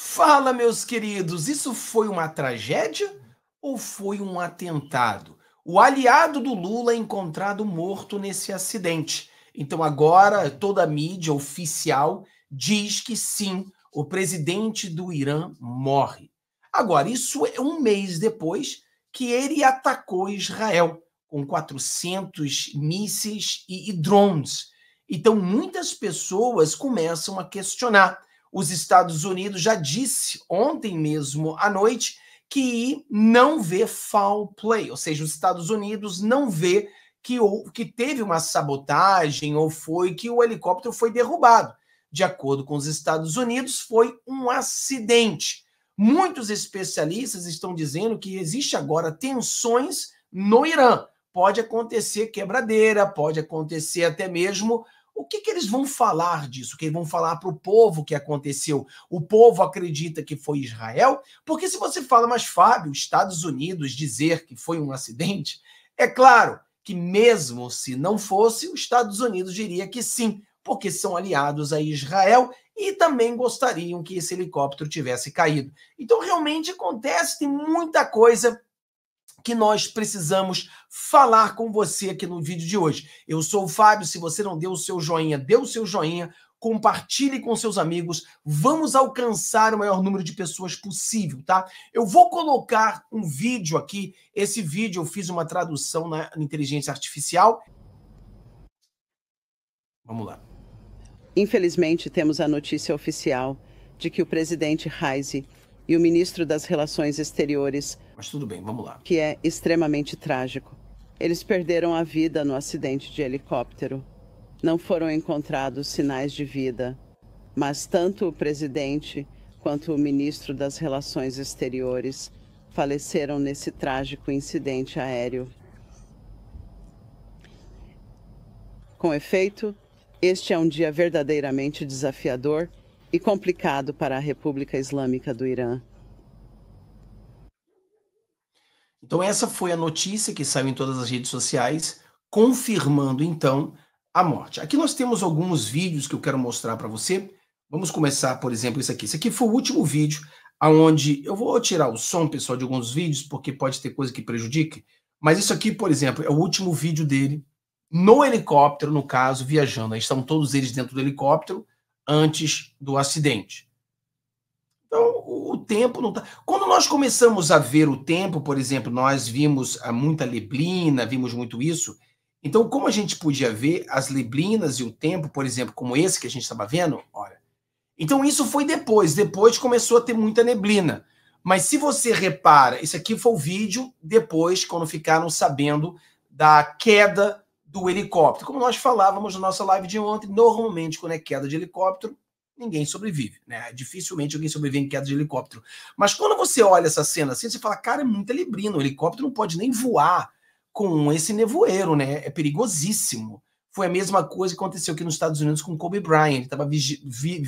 Fala, meus queridos, isso foi uma tragédia ou foi um atentado? O aliado do Lula é encontrado morto nesse acidente. Então, agora, toda a mídia oficial diz que sim, o presidente do Irã morre. Agora, isso é um mês depois que ele atacou Israel com 400 mísseis e, e drones. Então, muitas pessoas começam a questionar os Estados Unidos já disse ontem mesmo à noite que não vê foul play, ou seja, os Estados Unidos não vê que, ou, que teve uma sabotagem ou foi que o helicóptero foi derrubado. De acordo com os Estados Unidos, foi um acidente. Muitos especialistas estão dizendo que existe agora tensões no Irã. Pode acontecer quebradeira, pode acontecer até mesmo o que, que, eles vão falar disso? O Que eles vão falar para o povo que aconteceu? O povo acredita que foi Israel? Porque se você fala, mas Fábio, Estados Unidos dizer que foi um acidente, é claro que mesmo se não fosse, os Estados Unidos diria que sim, porque são aliados a Israel e também gostariam que esse helicóptero tivesse caído. Então realmente acontece, tem muita coisa que nós precisamos falar com você aqui no vídeo de hoje. Eu sou o Fábio, se você não deu o seu joinha, dê o seu joinha, compartilhe com seus amigos, vamos alcançar o maior número de pessoas possível, tá? Eu vou colocar um vídeo aqui, esse vídeo eu fiz uma tradução na inteligência artificial. Vamos lá. Infelizmente, temos a notícia oficial de que o presidente Reise e o ministro das Relações Exteriores. Mas tudo bem, vamos lá. Que é extremamente trágico. Eles perderam a vida no acidente de helicóptero. Não foram encontrados sinais de vida, mas tanto o presidente quanto o ministro das Relações Exteriores faleceram nesse trágico incidente aéreo. Com efeito, este é um dia verdadeiramente desafiador e complicado para a República Islâmica do Irã. Então, essa foi a notícia que saiu em todas as redes sociais, confirmando então a morte. Aqui nós temos alguns vídeos que eu quero mostrar para você. Vamos começar, por exemplo, isso aqui. Esse aqui foi o último vídeo aonde eu vou tirar o som, pessoal, de alguns vídeos, porque pode ter coisa que prejudique. Mas isso aqui, por exemplo, é o último vídeo dele no helicóptero, no caso, viajando. Estão todos eles dentro do helicóptero antes do acidente. Então, o tempo não está. Quando nós começamos a ver o tempo, por exemplo, nós vimos ah, muita neblina, vimos muito isso. Então, como a gente podia ver as neblinas e o tempo, por exemplo, como esse que a gente estava vendo? Olha. Então, isso foi depois. Depois começou a ter muita neblina. Mas se você repara, isso aqui foi o vídeo depois, quando ficaram sabendo da queda do helicóptero. Como nós falávamos na nossa live de ontem, normalmente quando é queda de helicóptero, ninguém sobrevive, né? Dificilmente alguém sobrevive em queda de helicóptero. Mas quando você olha essa cena assim, você fala, cara, é muita librina, o helicóptero não pode nem voar com esse nevoeiro, né? É perigosíssimo. Foi a mesma coisa que aconteceu aqui nos Estados Unidos com Kobe Bryant. Ele tava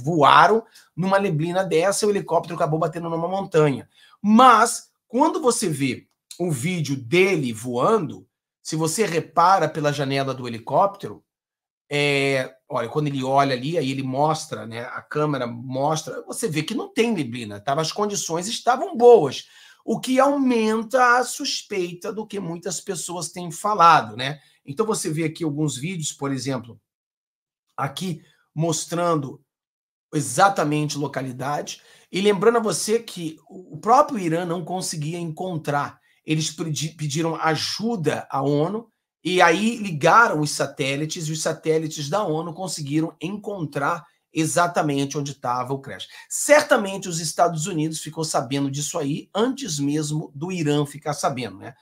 voaram numa neblina dessa e o helicóptero acabou batendo numa montanha. Mas quando você vê o vídeo dele voando, se você repara pela janela do helicóptero, é, olha, quando ele olha ali, aí ele mostra, né, a câmera mostra, você vê que não tem neblina, tá? as condições estavam boas, o que aumenta a suspeita do que muitas pessoas têm falado, né? Então você vê aqui alguns vídeos, por exemplo, aqui mostrando exatamente localidade e lembrando a você que o próprio Irã não conseguia encontrar eles pediram ajuda à ONU e aí ligaram os satélites e os satélites da ONU conseguiram encontrar exatamente onde estava o crash. Certamente os Estados Unidos ficou sabendo disso aí antes mesmo do Irã ficar sabendo, né?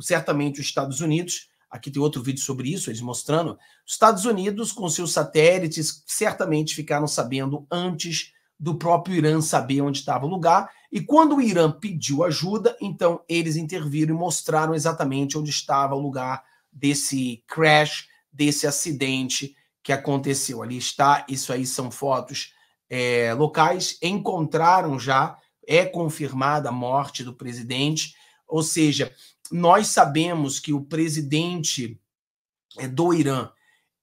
Certamente os Estados Unidos, aqui tem outro vídeo sobre isso, eles mostrando, os Estados Unidos com seus satélites certamente ficaram sabendo antes do próprio Irã saber onde estava o lugar e quando o Irã pediu ajuda, então eles interviram e mostraram exatamente onde estava o lugar desse crash, desse acidente que aconteceu. Ali está, isso aí são fotos é, locais. Encontraram já, é confirmada a morte do presidente, ou seja, nós sabemos que o presidente é, do Irã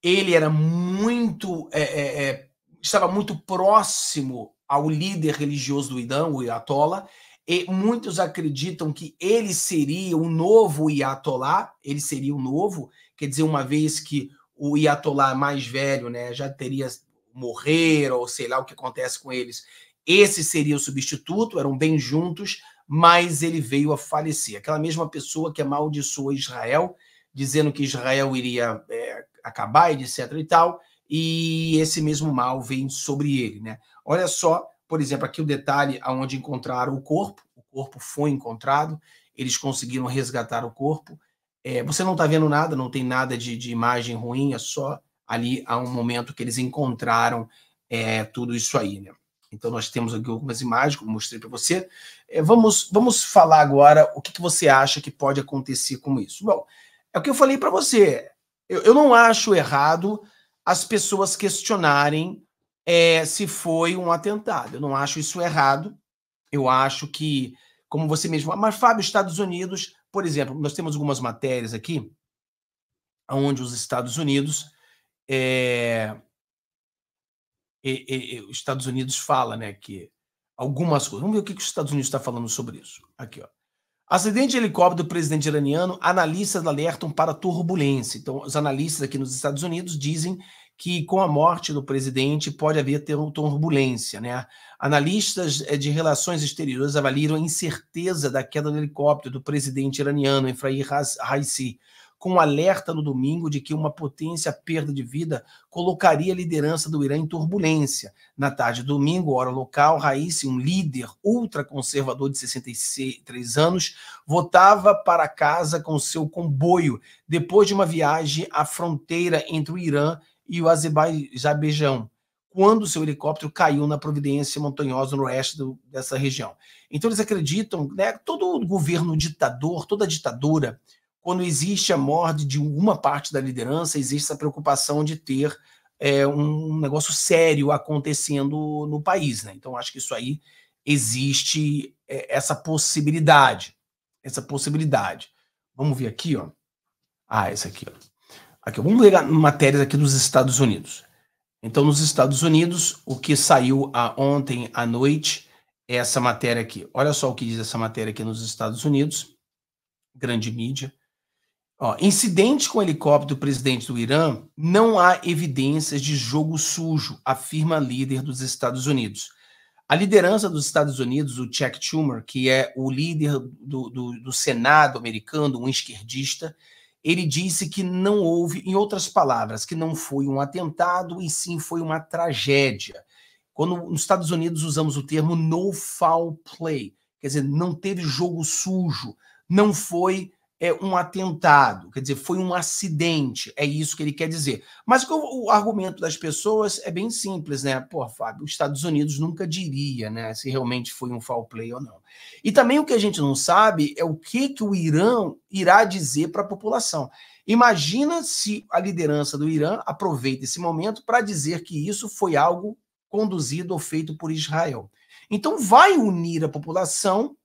ele era muito é, é, é estava muito próximo ao líder religioso do Irã, o Iatola e muitos acreditam que ele seria o novo Iatolá ele seria o novo, quer dizer, uma vez que o Iatolá mais velho, né, já teria morrer ou sei lá o que acontece com eles. Esse seria o substituto, eram bem juntos, mas ele veio a falecer. Aquela mesma pessoa que amaldiçoou Israel, dizendo que Israel iria é, acabar, etc. e tal, e esse mesmo mal vem sobre ele, né? Olha só, por exemplo, aqui o detalhe aonde encontraram o corpo. O corpo foi encontrado, eles conseguiram resgatar o corpo. É, você não está vendo nada, não tem nada de, de, imagem ruim, é só ali há um momento que eles encontraram é, tudo isso aí, né? Então nós temos aqui algumas imagens, como mostrei para você. É, vamos, vamos falar agora o que, que, você acha que pode acontecer com isso. Bom, é o que eu falei para você. Eu, eu não acho errado as pessoas questionarem é, se foi um atentado. Eu não acho isso errado. Eu acho que, como você mesmo. Mas, Fábio, Estados Unidos, por exemplo, nós temos algumas matérias aqui, onde os Estados Unidos. É, e, e, os Estados Unidos fala, né, que algumas coisas. Vamos ver o que, que os Estados Unidos está falando sobre isso. Aqui, ó. Acidente de helicóptero do presidente iraniano, analistas alertam para turbulência. Então, os analistas aqui nos Estados Unidos dizem que com a morte do presidente pode haver turbulência. Né? Analistas eh, de relações exteriores avaliaram a incerteza da queda do helicóptero do presidente iraniano Efraim Raisi, com um alerta no domingo de que uma potência perda de vida colocaria a liderança do Irã em turbulência. Na tarde de domingo, hora local, Raisi, um líder ultraconservador de 63 anos, votava para casa com seu comboio depois de uma viagem à fronteira entre o Irã e o Azerbaijão, quando seu helicóptero caiu na providência montanhosa no oeste do, dessa região. Então eles acreditam, né, todo governo ditador, toda ditadura, quando existe a morte de uma parte da liderança, existe essa preocupação de ter é, um negócio sério acontecendo no país. Né? Então acho que isso aí existe é, essa possibilidade, essa possibilidade. Vamos ver aqui, ó. Ah, essa aqui, ó. Aqui, vamos ler matérias aqui dos Estados Unidos. Então, nos Estados Unidos, o que saiu a, ontem à noite é essa matéria aqui. Olha só o que diz essa matéria aqui nos Estados Unidos, grande mídia. Ó, incidente com helicóptero do presidente do Irã, não há evidências de jogo sujo, afirma líder dos Estados Unidos. A liderança dos Estados Unidos, o Chuck Schumer, que é o líder do, do, do Senado americano, um esquerdista, ele disse que não houve, em outras palavras, que não foi um atentado e sim foi uma tragédia. Quando nos Estados Unidos usamos o termo no foul play, quer dizer, não teve jogo sujo, não foi é, um atentado, quer dizer, foi um acidente, é isso que ele quer dizer. Mas o, o argumento das pessoas é bem simples, né? Pô, Fábio, os Estados Unidos nunca diria, né, se realmente foi um foul play ou não. E também o que a gente não sabe é o que, que o Irã irá dizer para a população. Imagina se a liderança do Irã aproveita esse momento para dizer que isso foi algo conduzido ou feito por Israel. Então, vai unir a população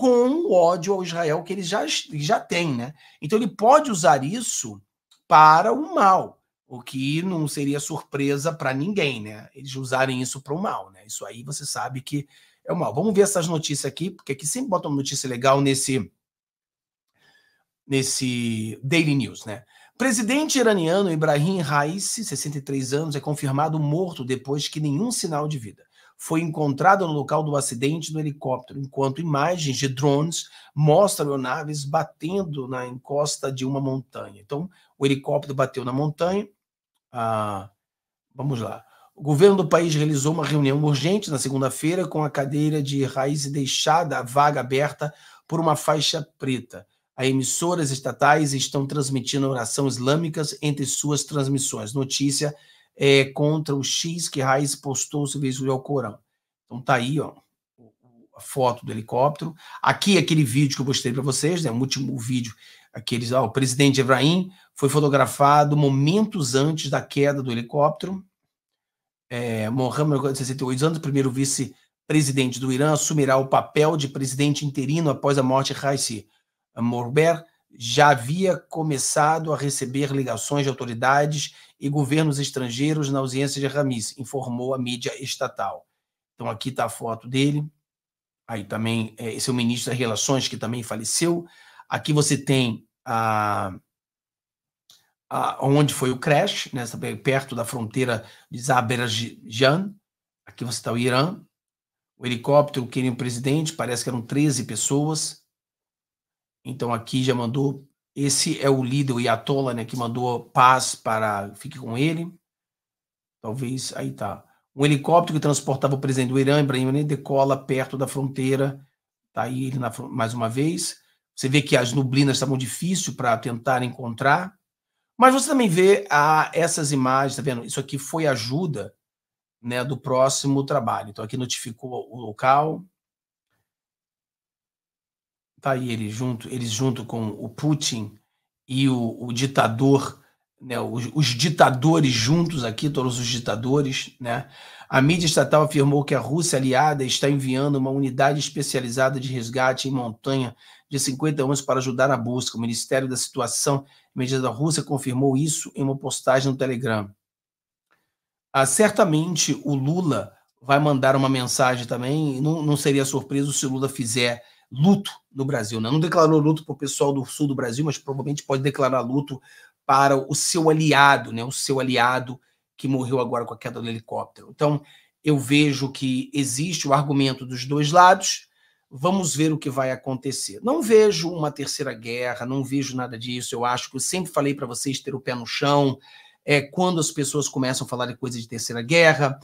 com o ódio ao Israel que ele já, já tem, né? Então ele pode usar isso para o mal, o que não seria surpresa para ninguém, né? Eles usarem isso para o mal, né? Isso aí você sabe que é o mal. Vamos ver essas notícias aqui, porque aqui sempre botam notícia legal nesse nesse Daily News, né? Presidente iraniano Ibrahim Raisi, 63 anos, é confirmado morto depois que nenhum sinal de vida foi encontrada no local do acidente do helicóptero, enquanto imagens de drones mostram aeronaves batendo na encosta de uma montanha. Então, o helicóptero bateu na montanha. Ah, vamos lá. O governo do país realizou uma reunião urgente na segunda-feira com a cadeira de raiz deixada a vaga aberta por uma faixa preta. As emissoras estatais estão transmitindo oração islâmicas entre suas transmissões. Notícia é, contra o X que Raiz postou sobre isso ao Alcorão. Então tá aí, ó, a foto do helicóptero. Aqui aquele vídeo que eu mostrei para vocês, né, o último vídeo, aqueles, ó, o presidente Ebrahim foi fotografado momentos antes da queda do helicóptero. É, Mohammed, 68 anos, primeiro vice-presidente do Irã, assumirá o papel de presidente interino após a morte de Raisi Morber, já havia começado a receber ligações de autoridades e governos estrangeiros na ausência de Ramis, informou a mídia estatal. Então aqui está a foto dele. Aí também é, esse é o ministro das Relações que também faleceu. Aqui você tem a, a onde foi o crash, né, perto da fronteira de Zaberjan. Aqui você está o Irã. O helicóptero que é o presidente, parece que eram 13 pessoas então aqui já mandou. Esse é o líder, o Iatola, né, que mandou paz para. Fique com ele. Talvez. Aí tá. Um helicóptero que transportava o presidente do Irã, Ibrahim, né, decola perto da fronteira. Tá aí ele na, mais uma vez. Você vê que as nublinas estavam difíceis para tentar encontrar. Mas você também vê ah, essas imagens, tá vendo? Isso aqui foi ajuda né, do próximo trabalho. Então, aqui notificou o local, tá aí ele junto, eles junto com o Putin e o, o ditador, né, os, os, ditadores juntos aqui, todos os ditadores, né? A mídia estatal afirmou que a Rússia aliada está enviando uma unidade especializada de resgate em montanha de 50 anos para ajudar na busca. O Ministério da Situação Medida da Rússia confirmou isso em uma postagem no Telegram. Ah, certamente o Lula vai mandar uma mensagem também. Não, não seria surpresa se o Lula fizer luto no Brasil. Né? Não declarou luto para o pessoal do sul do Brasil, mas provavelmente pode declarar luto para o seu aliado, né? o seu aliado que morreu agora com a queda do helicóptero. Então, eu vejo que existe o argumento dos dois lados. Vamos ver o que vai acontecer. Não vejo uma terceira guerra, não vejo nada disso. Eu acho que eu sempre falei para vocês ter o pé no chão. É quando as pessoas começam a falar de coisa de terceira guerra,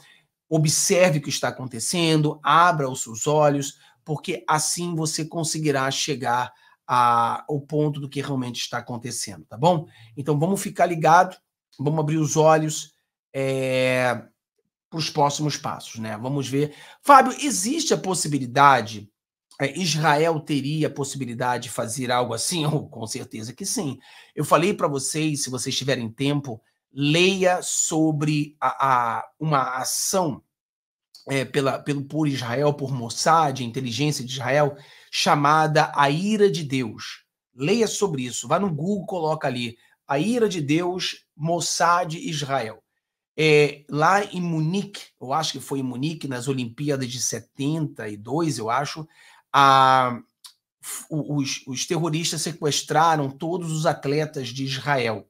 observe o que está acontecendo, abra os seus olhos porque assim você conseguirá chegar ao ponto do que realmente está acontecendo, tá bom? Então vamos ficar ligado, vamos abrir os olhos é, para os próximos passos, né? Vamos ver. Fábio, existe a possibilidade. É, Israel teria a possibilidade de fazer algo assim? Oh, com certeza que sim. Eu falei para vocês, se vocês tiverem tempo, leia sobre a, a uma ação é, pela, pelo por Israel, por Mossad, inteligência de Israel, chamada A Ira de Deus. Leia sobre isso, vá no Google, coloca ali A Ira de Deus, Mossad Israel. É, lá em Munique, eu acho que foi em Munique, nas Olimpíadas de 72, eu acho, a, os, os terroristas sequestraram todos os atletas de Israel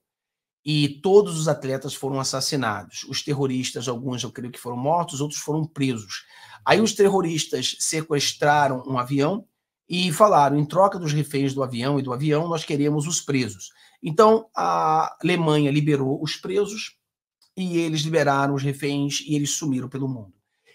e todos os atletas foram assassinados. Os terroristas, alguns eu creio que foram mortos, outros foram presos. Aí os terroristas sequestraram um avião e falaram: em troca dos reféns do avião e do avião, nós queremos os presos. Então a Alemanha liberou os presos e eles liberaram os reféns e eles sumiram pelo mundo.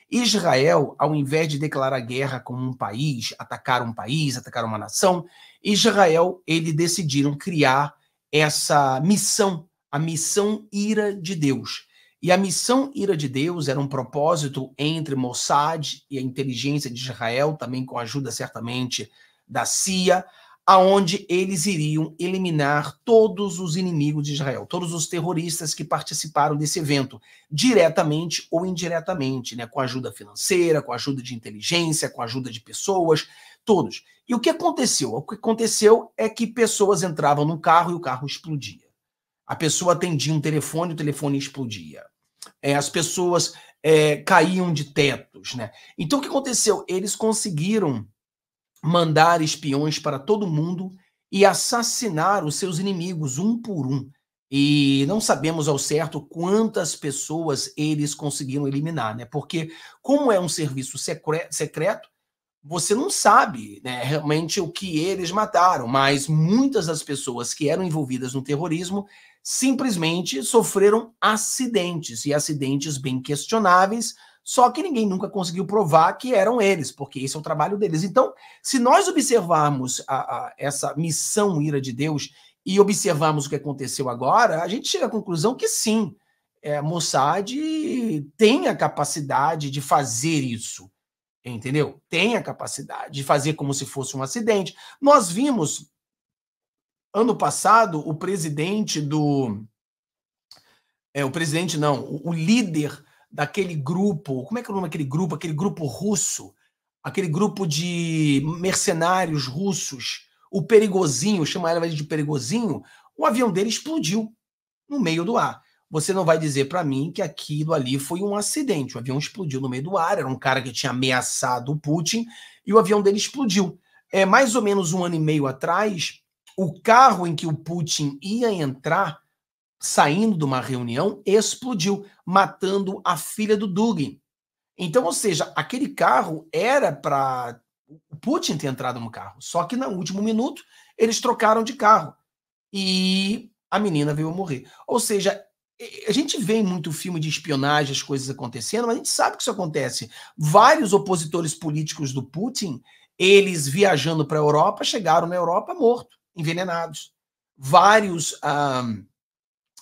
Israel, ao invés de declarar guerra como um país, atacar um país, atacar uma nação, Israel, eles decidiram criar essa missão a missão ira de Deus. E a missão ira de Deus era um propósito entre Mossad e a inteligência de Israel, também com a ajuda certamente da CIA, aonde eles iriam eliminar todos os inimigos de Israel, todos os terroristas que participaram desse evento, diretamente ou indiretamente, né, com ajuda financeira, com ajuda de inteligência, com ajuda de pessoas, todos. E o que aconteceu? O que aconteceu é que pessoas entravam no carro e o carro explodia. A pessoa atendia um telefone, o telefone explodia. É, as pessoas é, caíam de tetos, né? Então o que aconteceu? Eles conseguiram mandar espiões para todo mundo e assassinar os seus inimigos um por um. E não sabemos ao certo quantas pessoas eles conseguiram eliminar, né? Porque, como é um serviço secreto, você não sabe né, realmente o que eles mataram, mas muitas das pessoas que eram envolvidas no terrorismo simplesmente sofreram acidentes, e acidentes bem questionáveis, só que ninguém nunca conseguiu provar que eram eles, porque esse é o trabalho deles. Então, se nós observarmos a, a, essa missão ira de Deus e observarmos o que aconteceu agora, a gente chega à conclusão que sim, é, Mossad tem a capacidade de fazer isso, entendeu? Tem a capacidade de fazer como se fosse um acidente. Nós vimos ano passado, o presidente do. É, o presidente não, o, o líder daquele grupo. Como é que é o nome daquele grupo? Aquele grupo russo, aquele grupo de mercenários russos, o Perigozinho, chama ele de Perigozinho. O avião dele explodiu no meio do ar. Você não vai dizer para mim que aquilo ali foi um acidente. O avião explodiu no meio do ar, era um cara que tinha ameaçado o Putin e o avião dele explodiu. É mais ou menos um ano e meio atrás, o carro em que o Putin ia entrar, saindo de uma reunião, explodiu, matando a filha do Dugin. Então, ou seja, aquele carro era para o Putin ter entrado no carro, só que no último minuto eles trocaram de carro e a menina veio a morrer. Ou seja, a gente vê em muito filme de espionagem as coisas acontecendo, mas a gente sabe que isso acontece. Vários opositores políticos do Putin, eles viajando para a Europa, chegaram na Europa morto envenenados. Vários ah,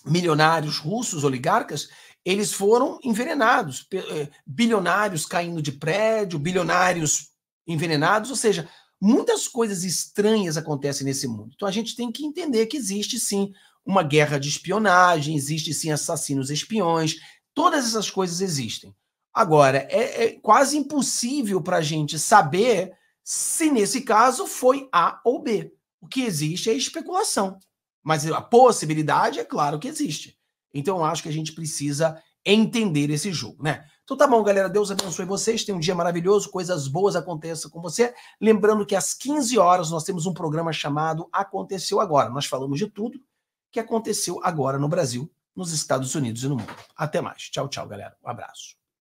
milionários russos, oligarcas, eles foram envenenados. Eh, bilionários caindo de prédio, bilionários envenenados, ou seja, muitas coisas estranhas acontecem nesse mundo. Então a gente tem que entender que existe sim uma guerra de espionagem, existe sim assassinos espiões, todas essas coisas existem. Agora, é, é quase impossível para a gente saber se nesse caso foi A ou B. O que existe é especulação. Mas a possibilidade, é claro que existe. Então eu acho que a gente precisa entender esse jogo, né? Então tá bom, galera. Deus abençoe vocês. Tenham um dia maravilhoso. Coisas boas aconteçam com você. Lembrando que às 15 horas nós temos um programa chamado Aconteceu Agora. Nós falamos de tudo que aconteceu agora no Brasil, nos Estados Unidos e no mundo. Até mais. Tchau, tchau, galera. Um abraço.